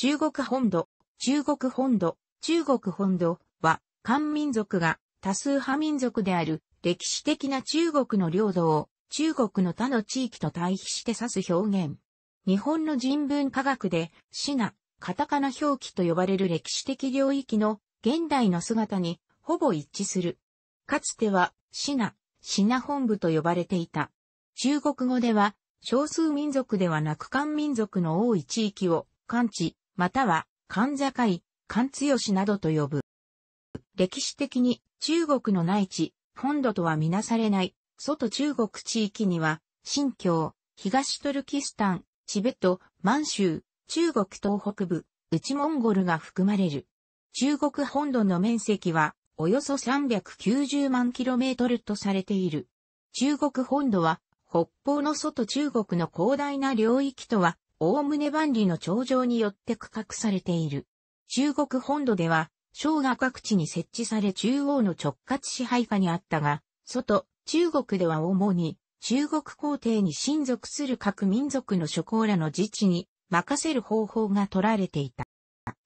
中国本土、中国本土、中国本土は、漢民族が多数派民族である歴史的な中国の領土を中国の他の地域と対比して指す表現。日本の人文科学で、シナ、カタカナ表記と呼ばれる歴史的領域の現代の姿にほぼ一致する。かつては、シナ、シナ本部と呼ばれていた。中国語では、少数民族ではなく漢民族の多い地域を、漢地、または、関境、関強などと呼ぶ。歴史的に中国の内地、本土とはみなされない、外中国地域には、新疆、東トルキスタン、チベット、満州、中国東北部、内モンゴルが含まれる。中国本土の面積は、およそ390万キロメートルとされている。中国本土は、北方の外中国の広大な領域とはおおむね万里の長城によって区画されている。中国本土では、省が各地に設置され中央の直轄支配下にあったが、外、中国では主に、中国皇帝に親族する各民族の諸侯らの自治に任せる方法が取られていた。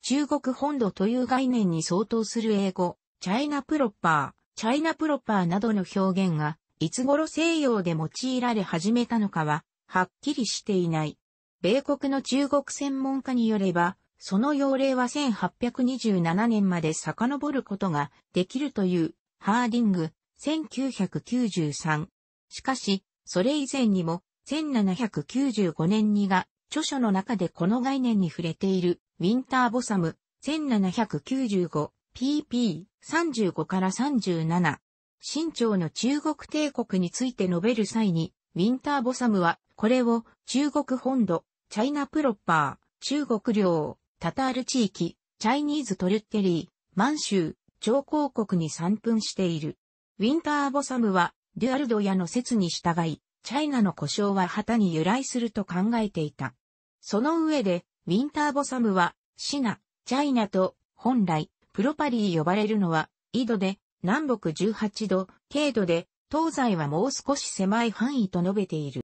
中国本土という概念に相当する英語、チャイナプロッパー、チャイナプロッパーなどの表現が、いつ頃西洋で用いられ始めたのかは、はっきりしていない。米国の中国専門家によれば、その要例は1827年まで遡ることができるという、ハーディング、1993。しかし、それ以前にも、1795年にが、著書の中でこの概念に触れている、ウィンターボサム、1795、pp、35から37。清朝の中国帝国について述べる際に、ウィンターボサムは、これを中国本土、チャイナプロッパー、中国領、タタール地域、チャイニーズトルッテリー、満州、超広国に散分している。ウィンターボサムは、デュアルドヤの説に従い、チャイナの故障は旗に由来すると考えていた。その上で、ウィンターボサムは、シナ、チャイナと、本来、プロパリー呼ばれるのは、緯度で、南北18度、軽度で、東西はもう少し狭い範囲と述べている。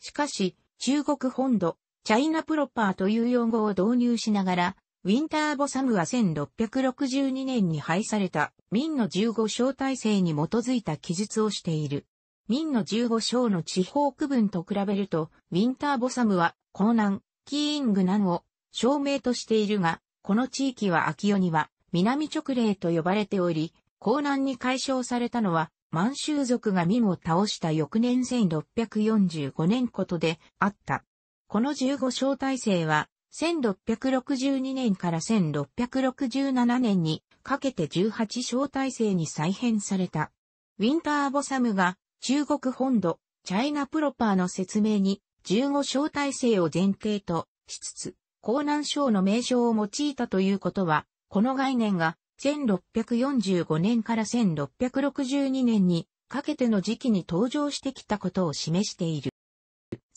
しかし、中国本土、チャイナプロパーという用語を導入しながら、ウィンターボサムは1662年に廃された民の15章体制に基づいた記述をしている。民の15章の地方区分と比べると、ウィンターボサムは、江南、キーイング南を、証明としているが、この地域は秋夜には、南直令と呼ばれており、江南に解消されたのは、満州族が身を倒した翌年1645年ことであった。この15小体制は、1662年から1667年にかけて18小体制に再編された。ウィンター・ボサムが中国本土、チャイナプロパーの説明に15小体制を前提としつつ、江南省の名称を用いたということは、この概念が1645年から1662年にかけての時期に登場してきたことを示している。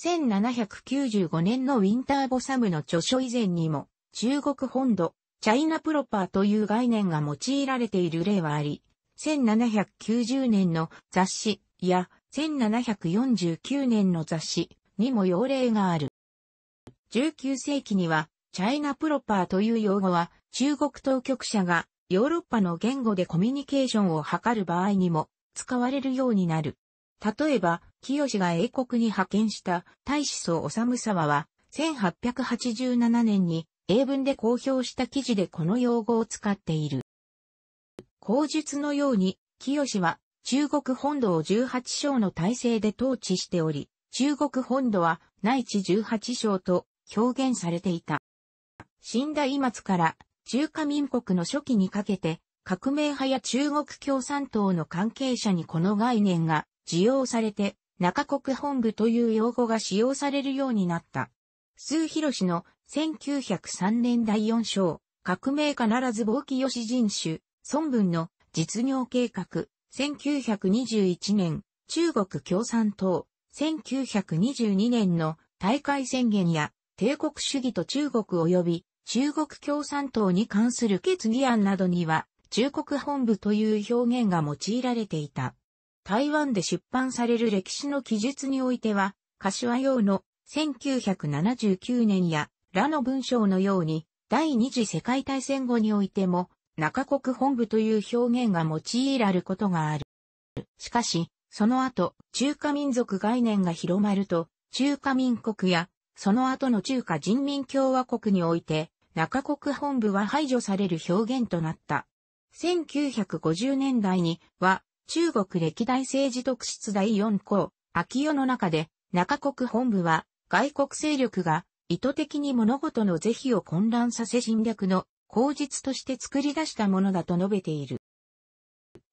1795年のウィンターボサムの著書以前にも、中国本土、チャイナプロパーという概念が用いられている例はあり、1790年の雑誌や1749年の雑誌にも用例がある。19世紀には、チャイナプロパーという用語は中国当局者がヨーロッパの言語でコミュニケーションを図る場合にも使われるようになる。例えば、清が英国に派遣した大使層治沢は、1887年に英文で公表した記事でこの用語を使っている。口述のように、清は中国本土を18章の体制で統治しており、中国本土は内地18章と表現されていた。死んだ今津から中華民国の初期にかけて、革命派や中国共産党の関係者にこの概念が使用されて、中国本部という用語が使用されるようになった。数広ヒの1903年第4章、革命必ず防良吉人種、孫文の実業計画、1921年、中国共産党、1922年の大会宣言や帝国主義と中国及び中国共産党に関する決議案などには、中国本部という表現が用いられていた。台湾で出版される歴史の記述においては、柏用の1979年や、ラの文章のように、第二次世界大戦後においても、中国本部という表現が用いられることがある。しかし、その後、中華民族概念が広まると、中華民国や、その後の中華人民共和国において、中国本部は排除される表現となった。1950年代には、中国歴代政治特質第4項、秋代の中で、中国本部は、外国勢力が意図的に物事の是非を混乱させ侵略の口実として作り出したものだと述べている。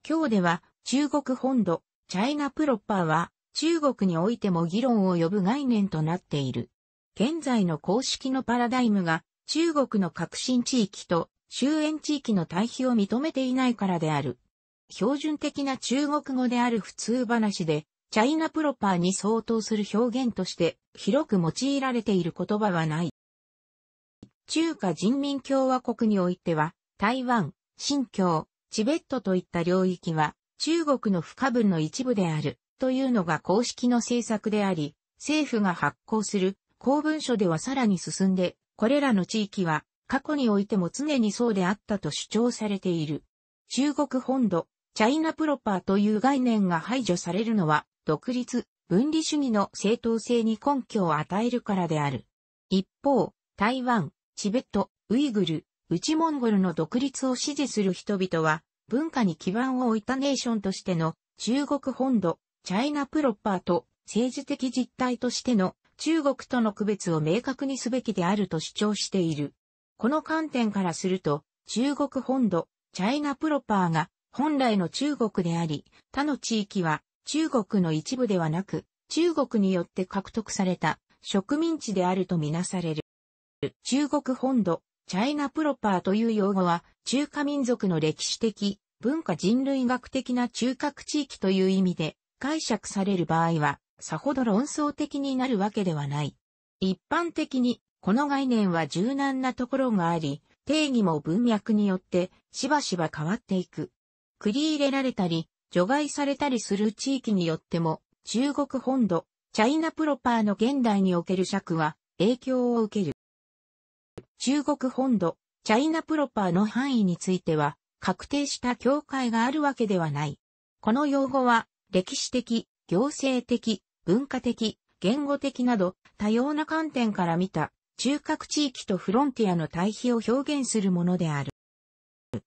今日では、中国本土、チャイナプロッパーは、中国においても議論を呼ぶ概念となっている。現在の公式のパラダイムが中国の革新地域と終焉地域の対比を認めていないからである。標準的な中国語である普通話で、チャイナプロパーに相当する表現として広く用いられている言葉はない。中華人民共和国においては、台湾、新疆、チベットといった領域は中国の不可分の一部であるというのが公式の政策であり、政府が発行する公文書ではさらに進んでこれらの地域は過去においても常にそうであったと主張されている。中国本土、チャイナプロパーという概念が排除されるのは、独立、分離主義の正当性に根拠を与えるからである。一方、台湾、チベット、ウイグル、内モンゴルの独立を支持する人々は、文化に基盤を置いたネーションとしての中国本土、チャイナプロパーと政治的実態としての中国との区別を明確にすべきであると主張している。この観点からすると、中国本土、チャイナプロパーが本来の中国であり、他の地域は中国の一部ではなく、中国によって獲得された植民地であるとみなされる。中国本土、チャイナプロパーという用語は、中華民族の歴史的、文化人類学的な中核地域という意味で解釈される場合は、さほど論争的になるわけではない。一般的に、この概念は柔軟なところがあり、定義も文脈によってしばしば変わっていく。繰り入れられたり、除外されたりする地域によっても、中国本土、チャイナプロパーの現代における尺は影響を受ける。中国本土、チャイナプロパーの範囲については、確定した境界があるわけではない。この用語は、歴史的、行政的、文化的、言語的など多様な観点から見た中核地域とフロンティアの対比を表現するものである。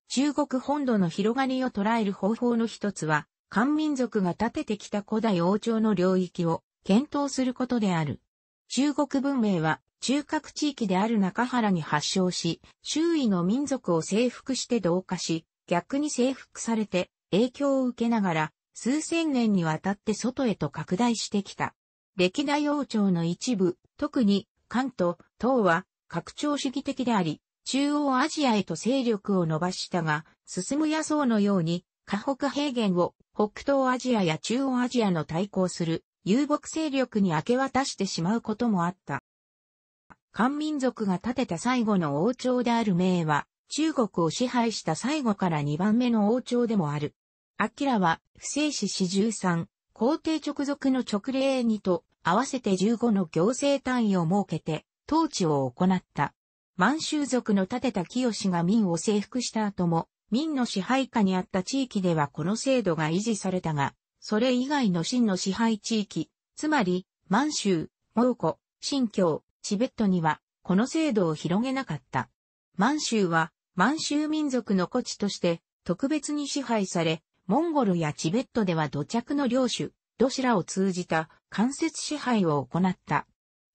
中国本土の広がりを捉える方法の一つは、漢民族が建ててきた古代王朝の領域を検討することである。中国文明は中核地域である中原に発祥し、周囲の民族を征服して同化し、逆に征服されて影響を受けながら数千年にわたって外へと拡大してきた。歴代王朝の一部、特に関東、東は拡張主義的であり、中央アジアへと勢力を伸ばしたが、進む野草のように、河北平原を北東アジアや中央アジアの対抗する遊牧勢力に明け渡してしまうこともあった。漢民族が建てた最後の王朝である明は、中国を支配した最後から2番目の王朝でもある。アキラは、不正史四十三、皇帝直属の直令二と、合わせて15の行政単位を設けて、統治を行った。満州族の建てた清が民を征服した後も、民の支配下にあった地域ではこの制度が維持されたが、それ以外の真の支配地域、つまり、満州、蒙古、新疆、チベットには、この制度を広げなかった。満州は、満州民族の古地として、特別に支配され、モンゴルやチベットでは土着の領主、どちらを通じた間接支配を行った。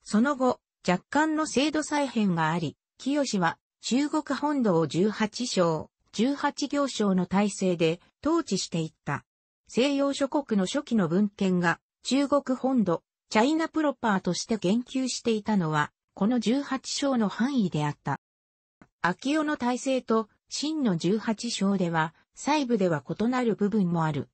その後、若干の制度再編があり、清は中国本土を18省、18行省の体制で統治していった。西洋諸国の初期の文献が中国本土、チャイナプロパーとして言及していたのは、この18章の範囲であった。秋代の体制と真の18章では、細部では異なる部分もある。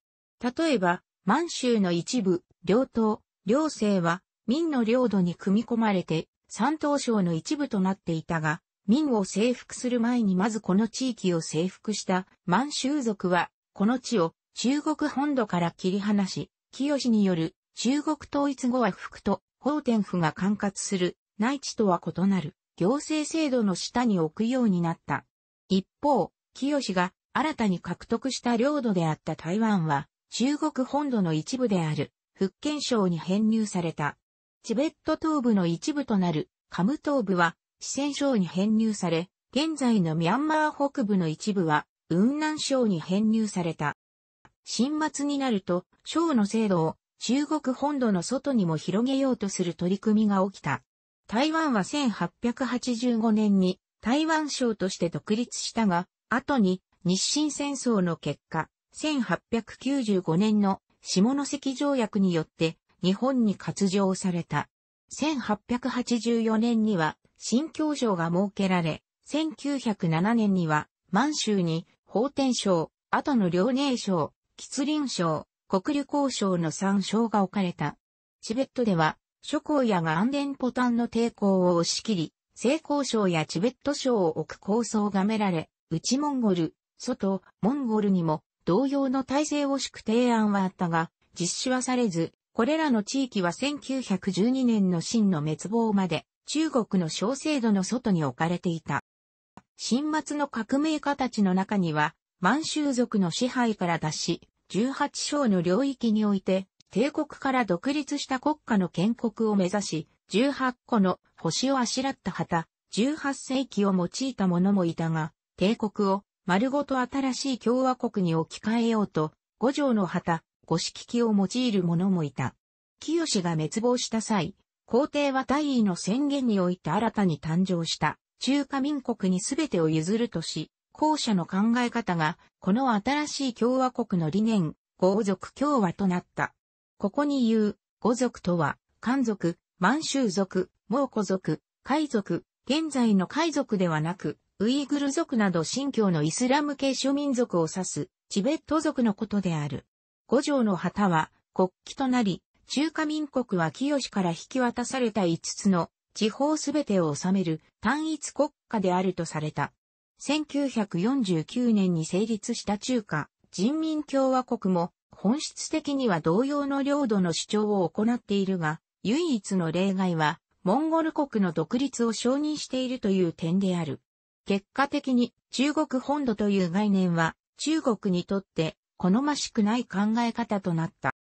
例えば、満州の一部、両党、両政は、民の領土に組み込まれて、山東省の一部となっていたが、民を征服する前にまずこの地域を征服した満州族は、この地を中国本土から切り離し、清による中国統一後は福と法天府が管轄する内地とは異なる行政制度の下に置くようになった。一方、清が新たに獲得した領土であった台湾は、中国本土の一部である、福建省に編入された。チベット東部の一部となる、カム東部は、四川省に編入され、現在のミャンマー北部の一部は、雲南省に編入された。新末になると、省の制度を中国本土の外にも広げようとする取り組みが起きた。台湾は1885年に台湾省として独立したが、後に日清戦争の結果、1895年の下関条約によって日本に割譲された。1884年には新教省が設けられ、1907年には満州に法天省、後の遼寧省、吉林省、国立行省の三省が置かれた。チベットでは諸公やが安全ポタンの抵抗を押し切り、西交省やチベット省を置く構想がめられ、内モンゴル、外、モンゴルにも同様の体制を敷く提案はあったが、実施はされず、これらの地域は1912年の真の滅亡まで中国の小制度の外に置かれていた。新末の革命家たちの中には、満州族の支配から脱し、18章の領域において、帝国から独立した国家の建国を目指し、18個の星をあしらった旗、18世紀を用いた者もいたが、帝国を丸ごと新しい共和国に置き換えようと、五条の旗、五色旗を用いる者もいた。清が滅亡した際、皇帝は大位の宣言において新たに誕生した中華民国に全てを譲るとし、後者の考え方が、この新しい共和国の理念、豪族共和となった。ここに言う、五族とは、漢族、満州族、蒙古族、海族、現在の海族ではなく、ウイグル族など新教のイスラム系諸民族を指す、チベット族のことである。五条の旗は国旗となり、中華民国は清から引き渡された5つの地方すべてを治める単一国家であるとされた。1949年に成立した中華人民共和国も本質的には同様の領土の主張を行っているが、唯一の例外はモンゴル国の独立を承認しているという点である。結果的に中国本土という概念は中国にとって好ましくない考え方となった。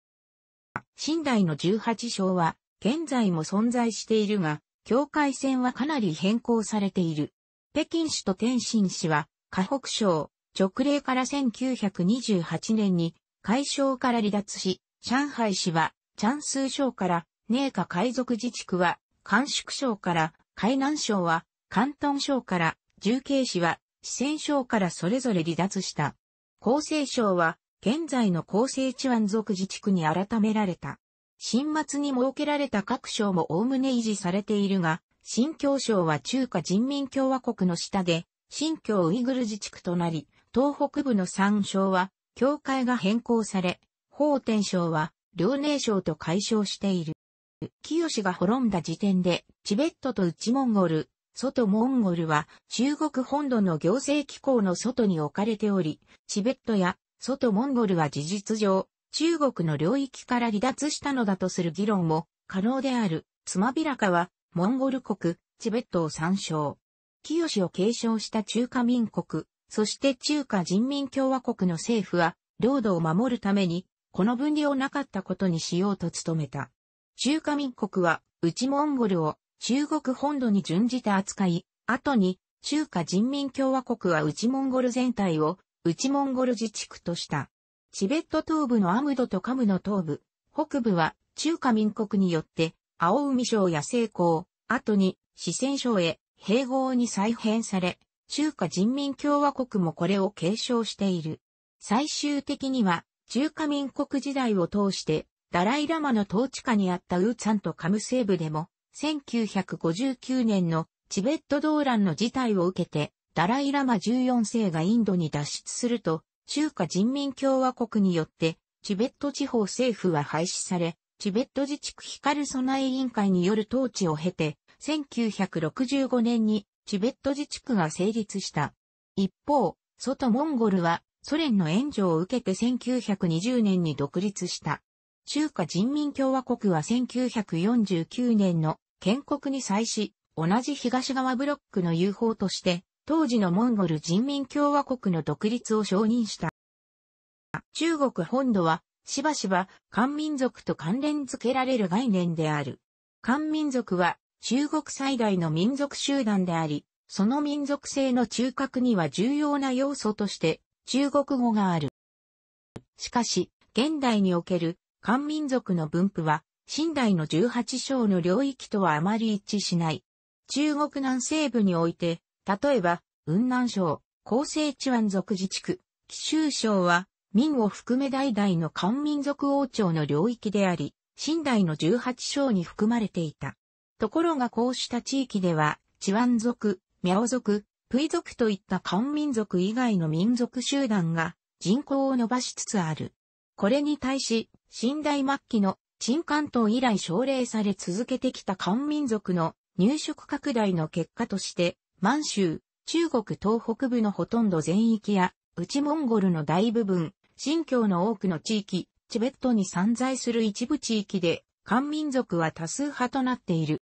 新代の18章は現在も存在しているが、境界線はかなり変更されている。北京市と天津市は河北省直令から1928年に海省から離脱し、上海市はチャンス。省から寧夏海賊自治区は甘粛省から海南省は関東省から重慶市は四川省からそれぞれ離脱した。厚生省は現在の厚生地安族自治区に改められた。新末に設けられた各省も概ね維持されているが、新疆省は中華人民共和国の下で、新疆ウイグル自治区となり、東北部の三省は、境界が変更され、法天省は、遼寧省と解消している。清が滅んだ時点で、チベットと内モンゴル、外モンゴルは中国本土の行政機構の外に置かれており、チベットや外モンゴルは事実上、中国の領域から離脱したのだとする議論も可能である、つまびらかは、モンゴル国、チベットを参照。清を継承した中華民国、そして中華人民共和国の政府は、領土を守るために、この分離をなかったことにしようと努めた。中華民国は、内モンゴルを中国本土に準じて扱い、後に中華人民共和国は内モンゴル全体を内モンゴル自治区とした。チベット東部のアムドとカムの東部、北部は中華民国によって青海省や西港、後に四川省へ併合に再編され、中華人民共和国もこれを継承している。最終的には中華民国時代を通してダライラマの統治下にあったウーツァンとカム西部でも1959年のチベット動乱の事態を受けて、ダライラマ14世がインドに脱出すると、中華人民共和国によって、チベット地方政府は廃止され、チベット自治区光備え委員会による統治を経て、1965年にチベット自治区が成立した。一方、外モンゴルはソ連の援助を受けて1920年に独立した。中華人民共和国は1949年の建国に際し、同じ東側ブロックの UFO として、当時のモンゴル人民共和国の独立を承認した。中国本土は、しばしば漢民族と関連付けられる概念である。漢民族は中国最大の民族集団であり、その民族性の中核には重要な要素として中国語がある。しかし、現代における漢民族の分布は新代の18章の領域とはあまり一致しない。中国南西部において、例えば、雲南省、厚生地湾族自治区、紀州省は、民を含め代々の漢民族王朝の領域であり、新代の18章に含まれていた。ところがこうした地域では、地湾族、苗族、プイ族といった漢民族以外の民族集団が人口を伸ばしつつある。これに対し、新代末期の陳関東以来奨励され続けてきた漢民族の入植拡大の結果として、満州、中国東北部のほとんど全域や、内モンゴルの大部分、新疆の多くの地域、チベットに散在する一部地域で、漢民族は多数派となっている。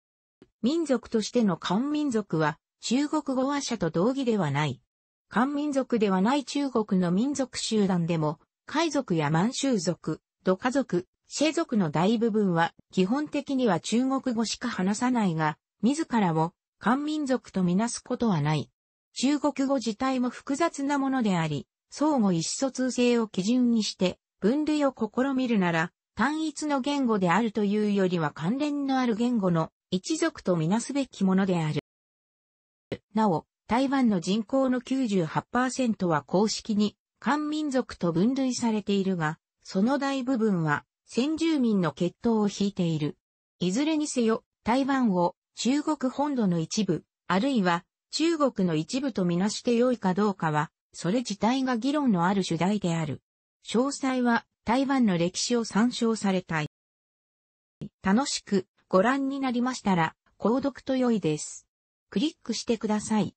民族としての漢民族は、中国語話者と同義ではない。漢民族ではない中国の民族集団でも、海族や満州族、土家族、シェ族の大部分は基本的には中国語しか話さないが、自らを漢民族とみなすことはない。中国語自体も複雑なものであり、相互意思疎通性を基準にして分類を試みるなら、単一の言語であるというよりは関連のある言語の一族とみなすべきものである。なお、台湾の人口の98%は公式に漢民族と分類されているが、その大部分は先住民の血統を引いている。いずれにせよ、台湾を中国本土の一部、あるいは中国の一部とみなして良いかどうかは、それ自体が議論のある主題である。詳細は台湾の歴史を参照されたい。楽しくご覧になりましたら、購読と良いです。クリックしてください。